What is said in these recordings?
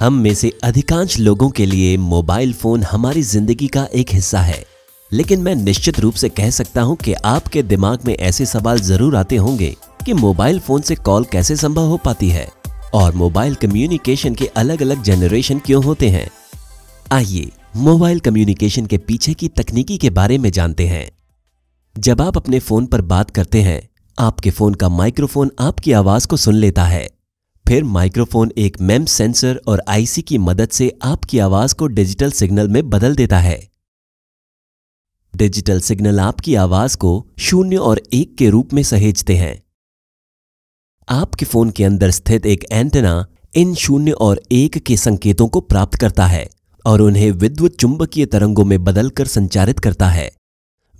हम में से अधिकांश लोगों के लिए मोबाइल फोन हमारी जिंदगी का एक हिस्सा है लेकिन मैं निश्चित रूप से कह सकता हूं कि आपके दिमाग में ऐसे सवाल जरूर आते होंगे कि मोबाइल फोन से कॉल कैसे संभव हो पाती है और मोबाइल कम्युनिकेशन के अलग अलग जनरेशन क्यों होते हैं आइए मोबाइल कम्युनिकेशन के पीछे की तकनीकी के बारे में जानते हैं जब आप अपने फोन पर बात करते हैं आपके फोन का माइक्रोफोन आपकी आवाज को सुन लेता है फिर माइक्रोफोन एक मेम सेंसर और आईसी की मदद से आपकी आवाज को डिजिटल सिग्नल में बदल देता है डिजिटल सिग्नल आपकी आवाज को शून्य और एक के रूप में सहेजते हैं आपके फोन के अंदर स्थित एक एंटेना इन शून्य और एक के संकेतों को प्राप्त करता है और उन्हें विद्युत चुंबकीय तरंगों में बदलकर संचारित करता है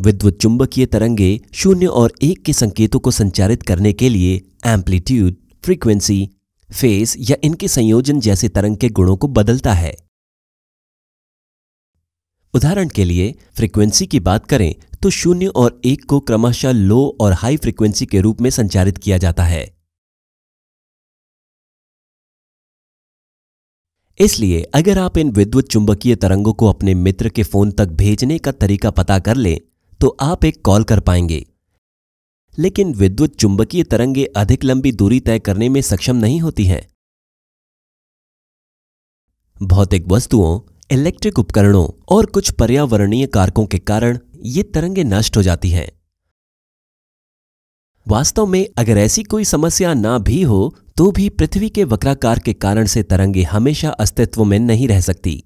विद्युत चुंबकीय तरंगे शून्य और एक के संकेतों को संचारित करने के लिए एम्पलीट्यूड फ्रीक्वेंसी फेस या इनके संयोजन जैसे तरंग के गुणों को बदलता है उदाहरण के लिए फ्रीक्वेंसी की बात करें तो शून्य और एक को क्रमशः लो और हाई फ्रीक्वेंसी के रूप में संचारित किया जाता है इसलिए अगर आप इन विद्युत चुंबकीय तरंगों को अपने मित्र के फोन तक भेजने का तरीका पता कर लें तो आप एक कॉल कर पाएंगे लेकिन विद्युत चुंबकीय तरंगे अधिक लंबी दूरी तय करने में सक्षम नहीं होती हैं भौतिक वस्तुओं इलेक्ट्रिक उपकरणों और कुछ पर्यावरणीय कारकों के कारण ये तरंगे नष्ट हो जाती हैं वास्तव में अगर ऐसी कोई समस्या ना भी हो तो भी पृथ्वी के वक्राकार के कारण से तरंगे हमेशा अस्तित्व में नहीं रह सकती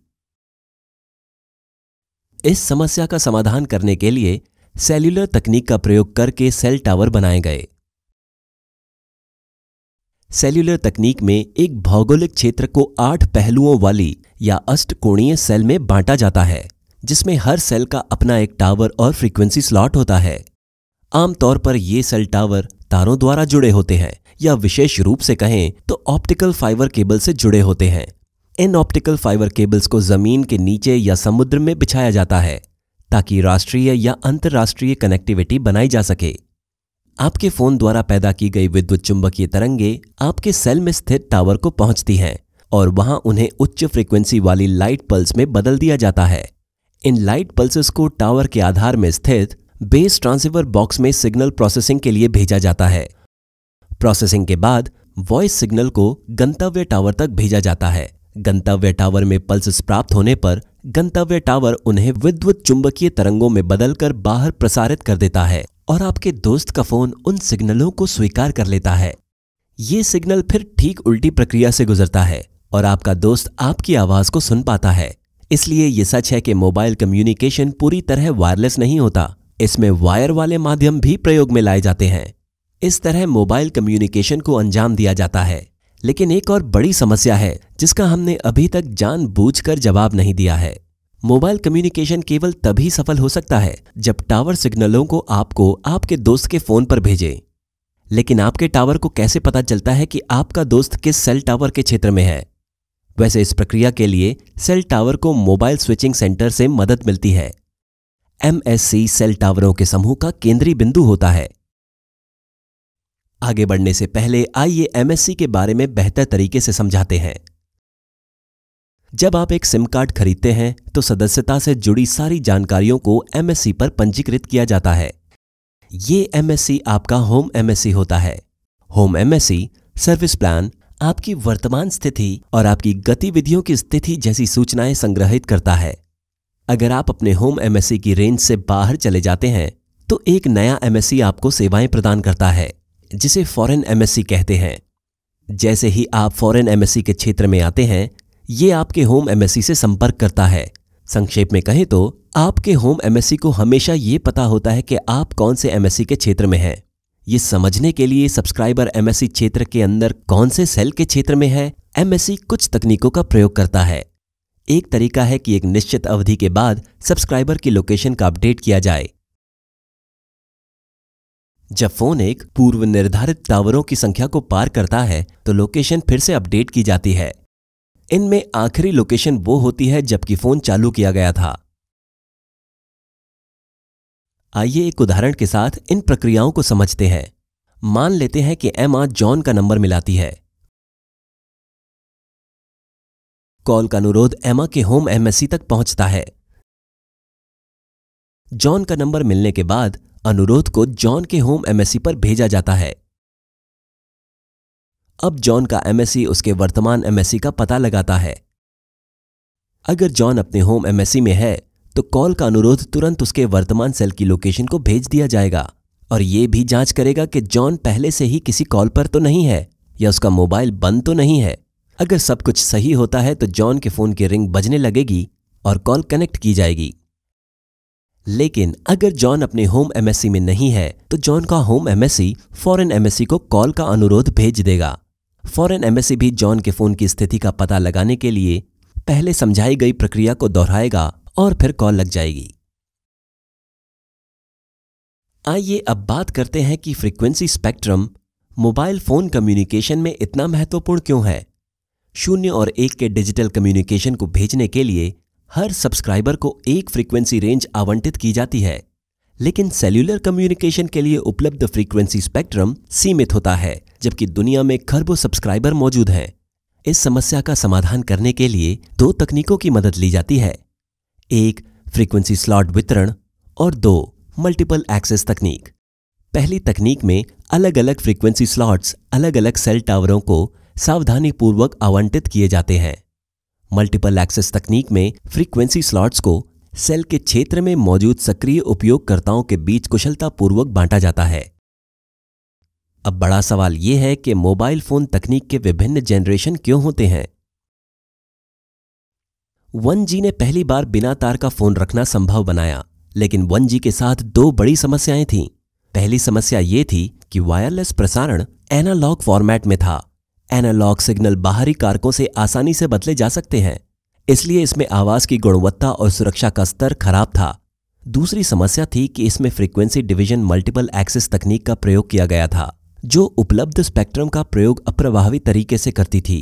इस समस्या का समाधान करने के लिए सेल्यूलर तकनीक का प्रयोग करके सेल टावर बनाए गए सेल्यूलर तकनीक में एक भौगोलिक क्षेत्र को आठ पहलुओं वाली या अष्टकोणीय सेल में बांटा जाता है जिसमें हर सेल का अपना एक टावर और फ्रीक्वेंसी स्लॉट होता है आमतौर पर ये सेल टावर तारों द्वारा जुड़े होते हैं या विशेष रूप से कहें तो ऑप्टिकल फाइबर केबल से जुड़े होते हैं इन ऑप्टिकल फाइबर केबल्स को जमीन के नीचे या समुद्र में बिछाया जाता है ताकि राष्ट्रीय या अंतर्राष्ट्रीय कनेक्टिविटी बनाई जा सके आपके फोन द्वारा पैदा की गई विद्युत चुंबकीय तरंगे आपके सेल में स्थित टावर को पहुंचती हैं और वहां उन्हें उच्च फ्रीक्वेंसी वाली लाइट पल्स में बदल दिया जाता है इन लाइट पल्सेस को टावर के आधार में स्थित बेस ट्रांसीवर बॉक्स में सिग्नल प्रोसेसिंग के लिए भेजा जाता है प्रोसेसिंग के बाद वॉइस सिग्नल को गंतव्य टावर तक भेजा जाता है गंतव्य टावर में पल्सेस प्राप्त होने पर गंतव्य टावर उन्हें विद्युत चुंबकीय तरंगों में बदलकर बाहर प्रसारित कर देता है और आपके दोस्त का फोन उन सिग्नलों को स्वीकार कर लेता है ये सिग्नल फिर ठीक उल्टी प्रक्रिया से गुजरता है और आपका दोस्त आपकी आवाज को सुन पाता है इसलिए ये सच है कि मोबाइल कम्युनिकेशन पूरी तरह वायरलेस नहीं होता इसमें वायर वाले माध्यम भी प्रयोग में लाए जाते हैं इस तरह मोबाइल कम्युनिकेशन को अंजाम दिया जाता है लेकिन एक और बड़ी समस्या है जिसका हमने अभी तक जानबूझकर जवाब नहीं दिया है मोबाइल कम्युनिकेशन केवल तभी सफल हो सकता है जब टावर सिग्नलों को आपको आपके दोस्त के फोन पर भेजे लेकिन आपके टावर को कैसे पता चलता है कि आपका दोस्त किस सेल टावर के क्षेत्र में है वैसे इस प्रक्रिया के लिए सेल टावर को मोबाइल स्विचिंग सेंटर से मदद मिलती है एमएससी सेल टावरों के समूह का केंद्रीय बिंदु होता है आगे बढ़ने से पहले आइए एमएससी के बारे में बेहतर तरीके से समझाते हैं जब आप एक सिम कार्ड खरीदते हैं तो सदस्यता से जुड़ी सारी जानकारियों को एमएससी पर पंजीकृत किया जाता है ये एमएससी आपका होम एमएससी होता है होम एमएससी सर्विस प्लान आपकी वर्तमान स्थिति और आपकी गतिविधियों की स्थिति जैसी सूचनाएं संग्रहित करता है अगर आप अपने होम एमएससी की रेंज से बाहर चले जाते हैं तो एक नया एमएससी आपको सेवाएं प्रदान करता है जिसे फॉरेन एमएससी कहते हैं जैसे ही आप फॉरेन एमएससी के क्षेत्र में आते हैं ये आपके होम एमएससी से संपर्क करता है संक्षेप में कहें तो आपके होम एमएससी को हमेशा ये पता होता है कि आप कौन से एमएससी के क्षेत्र में हैं ये समझने के लिए सब्सक्राइबर एमएससी क्षेत्र के अंदर कौन से सेल के क्षेत्र में है एमएससी कुछ तकनीकों का प्रयोग करता है एक तरीका है कि एक निश्चित अवधि के बाद सब्सक्राइबर की लोकेशन का अपडेट किया जाए जब फोन एक पूर्व निर्धारित टावरों की संख्या को पार करता है तो लोकेशन फिर से अपडेट की जाती है इनमें आखिरी लोकेशन वो होती है जबकि फोन चालू किया गया था आइए एक उदाहरण के साथ इन प्रक्रियाओं को समझते हैं मान लेते हैं कि एमा जॉन का नंबर मिलाती है कॉल का अनुरोध एमा के होम एमएससी तक पहुंचता है जॉन का नंबर मिलने के बाद अनुरोध को जॉन के होम एमएससी पर भेजा जाता है अब जॉन का एमएससी उसके वर्तमान एमएससी का पता लगाता है अगर जॉन अपने होम एमएससी में है तो कॉल का अनुरोध तुरंत उसके वर्तमान सेल की लोकेशन को भेज दिया जाएगा और ये भी जांच करेगा कि जॉन पहले से ही किसी कॉल पर तो नहीं है या उसका मोबाइल बंद तो नहीं है अगर सब कुछ सही होता है तो जॉन के फोन की रिंग बजने लगेगी और कॉल कनेक्ट की जाएगी लेकिन अगर जॉन अपने होम एमएससी में नहीं है तो जॉन का होम एमएससी फॉरेन एमएससी को कॉल का अनुरोध भेज देगा फॉरेन एमएससी भी जॉन के फोन की स्थिति का पता लगाने के लिए पहले समझाई गई प्रक्रिया को दोहराएगा और फिर कॉल लग जाएगी आइए अब बात करते हैं कि frequency spectrum mobile phone communication में इतना महत्वपूर्ण क्यों है शून्य और एक के डिजिटल कम्युनिकेशन को भेजने के लिए हर सब्सक्राइबर को एक फ्रीक्वेंसी रेंज आवंटित की जाती है लेकिन सेल्यूलर कम्युनिकेशन के लिए उपलब्ध फ्रीक्वेंसी स्पेक्ट्रम सीमित होता है जबकि दुनिया में खरबों सब्सक्राइबर मौजूद हैं इस समस्या का समाधान करने के लिए दो तकनीकों की मदद ली जाती है एक फ्रीक्वेंसी स्लॉट वितरण और दो मल्टीपल एक्सेस तकनीक पहली तकनीक में अलग अलग फ्रीक्वेंसी स्लॉट्स अलग अलग सेल टावरों को सावधानीपूर्वक आवंटित किए जाते हैं मल्टीपल एक्सेस तकनीक में फ्रीक्वेंसी स्लॉट्स को सेल के क्षेत्र में मौजूद सक्रिय उपयोगकर्ताओं के बीच कुशलतापूर्वक बांटा जाता है अब बड़ा सवाल यह है कि मोबाइल फोन तकनीक के विभिन्न जनरेशन क्यों होते हैं वन जी ने पहली बार बिना तार का फोन रखना संभव बनाया लेकिन वन जी के साथ दो बड़ी समस्याएं थीं पहली समस्या ये थी कि वायरलेस प्रसारण एनालॉग फॉर्मेट में था एनालॉग सिग्नल बाहरी कारकों से आसानी से बदले जा सकते हैं इसलिए इसमें आवाज की गुणवत्ता और सुरक्षा का स्तर खराब था दूसरी समस्या थी कि इसमें फ्रीक्वेंसी डिवीजन मल्टीपल एक्सेस तकनीक का प्रयोग किया गया था जो उपलब्ध स्पेक्ट्रम का प्रयोग अप्रभावी तरीके से करती थी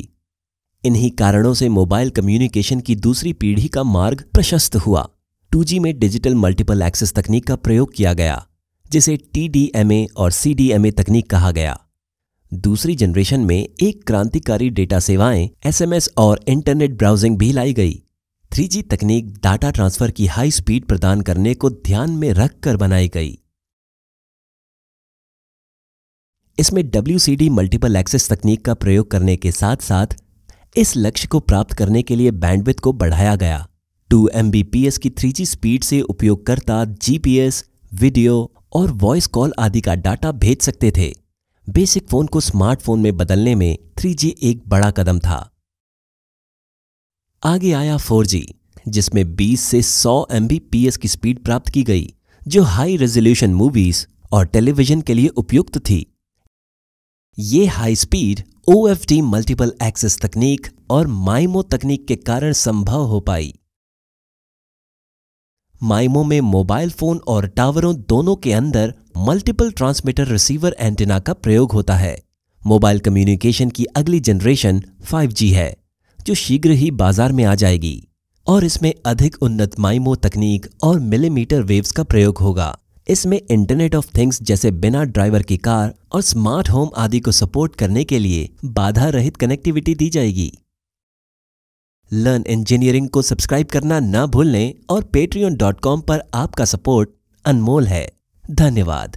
इन्हीं कारणों से मोबाइल कम्युनिकेशन की दूसरी पीढ़ी का मार्ग प्रशस्त हुआ 2G में डिजिटल मल्टीपल एक्सेस तकनीक का प्रयोग किया गया जिसे टी और सी तकनीक कहा गया दूसरी जनरेशन में एक क्रांतिकारी डेटा सेवाएं एसएमएस और इंटरनेट ब्राउजिंग भी लाई गई थ्री तकनीक डाटा ट्रांसफर की हाई स्पीड प्रदान करने को ध्यान में रखकर बनाई गई इसमें डब्ल्यू मल्टीपल एक्सेस तकनीक का प्रयोग करने के साथ साथ इस लक्ष्य को प्राप्त करने के लिए बैंडविथ को बढ़ाया गया 2 एमबीपीएस की थ्री स्पीड से उपयोगकर्ता जीपीएस वीडियो और वॉइस कॉल आदि का डाटा भेज सकते थे बेसिक फोन को स्मार्टफोन में बदलने में 3G एक बड़ा कदम था आगे आया 4G, जिसमें 20 से 100 एम की स्पीड प्राप्त की गई जो हाई रेजोल्यूशन मूवीज और टेलीविजन के लिए उपयुक्त थी ये high speed O F D multiple access तकनीक और माइमो तकनीक के कारण संभव हो पाई माइमो में मोबाइल फोन और टावरों दोनों के अंदर मल्टीपल ट्रांसमीटर रिसीवर एंटेना का प्रयोग होता है मोबाइल कम्युनिकेशन की अगली जनरेशन 5G है जो शीघ्र ही बाजार में आ जाएगी और इसमें अधिक उन्नत माइमो तकनीक और मिलीमीटर वेव्स का प्रयोग होगा इसमें इंटरनेट ऑफ थिंग्स जैसे बिना ड्राइवर की कार और स्मार्ट होम आदि को सपोर्ट करने के लिए बाधा रहित कनेक्टिविटी दी जाएगी लर्न इंजीनियरिंग को सब्सक्राइब करना ना भूलें और patreon.com पर आपका सपोर्ट अनमोल है धन्यवाद